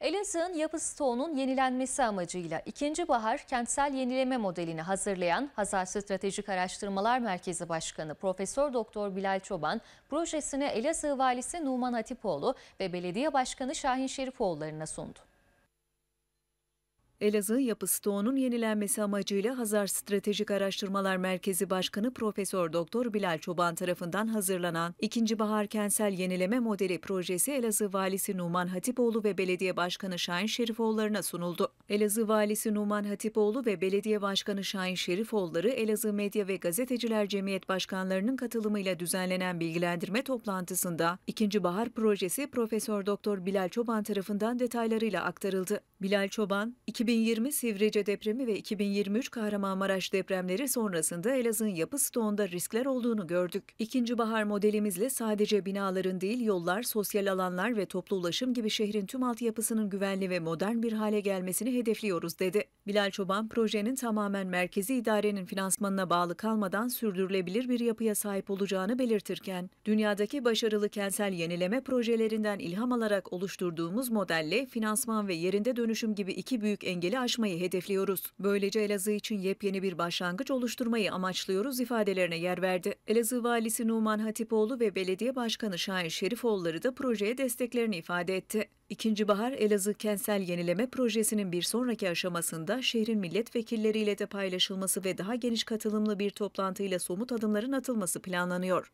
Elazığ'ın yapı stoğunun yenilenmesi amacıyla ikinci bahar kentsel yenileme modelini hazırlayan Hazar Stratejik Araştırmalar Merkezi Başkanı Profesör Doktor Bilal Çoban projesini Elazığ Valisi Numan Hatipoğlu ve Belediye Başkanı Şahin Şerifoğulları'na sundu. Elazığ Yapı Stoğu'nun yenilenmesi amacıyla Hazar Stratejik Araştırmalar Merkezi Başkanı Profesör Doktor Bilal Çoban tarafından hazırlanan 2. Bahar Kentsel Yenileme Modeli projesi Elazığ Valisi Numan Hatipoğlu ve Belediye Başkanı Şahin Şerifoğulları'na sunuldu. Elazığ Valisi Numan Hatipoğlu ve Belediye Başkanı Şahin Şerifoğulları Elazığ Medya ve Gazeteciler Cemiyet Başkanlarının katılımıyla düzenlenen bilgilendirme toplantısında 2. Bahar projesi Profesör Doktor Bilal Çoban tarafından detaylarıyla aktarıldı. Bilal Çoban 2000 2020 Sivrice depremi ve 2023 Kahramanmaraş depremleri sonrasında Elazığ'ın yapı stoğunda riskler olduğunu gördük. İkinci bahar modelimizle sadece binaların değil yollar, sosyal alanlar ve toplu ulaşım gibi şehrin tüm altyapısının güvenli ve modern bir hale gelmesini hedefliyoruz dedi. Bilal Çoban projenin tamamen merkezi idarenin finansmanına bağlı kalmadan sürdürülebilir bir yapıya sahip olacağını belirtirken, dünyadaki başarılı kentsel yenileme projelerinden ilham alarak oluşturduğumuz modelle finansman ve yerinde dönüşüm gibi iki büyük engelleri engeli aşmayı hedefliyoruz. Böylece Elazığ için yepyeni bir başlangıç oluşturmayı amaçlıyoruz ifadelerine yer verdi. Elazığ Valisi Numan Hatipoğlu ve Belediye Başkanı Şahin Şerifoğulları da projeye desteklerini ifade etti. İkinci Bahar Elazığ Kentsel Yenileme Projesi'nin bir sonraki aşamasında şehrin milletvekilleriyle de paylaşılması ve daha geniş katılımlı bir toplantıyla somut adımların atılması planlanıyor.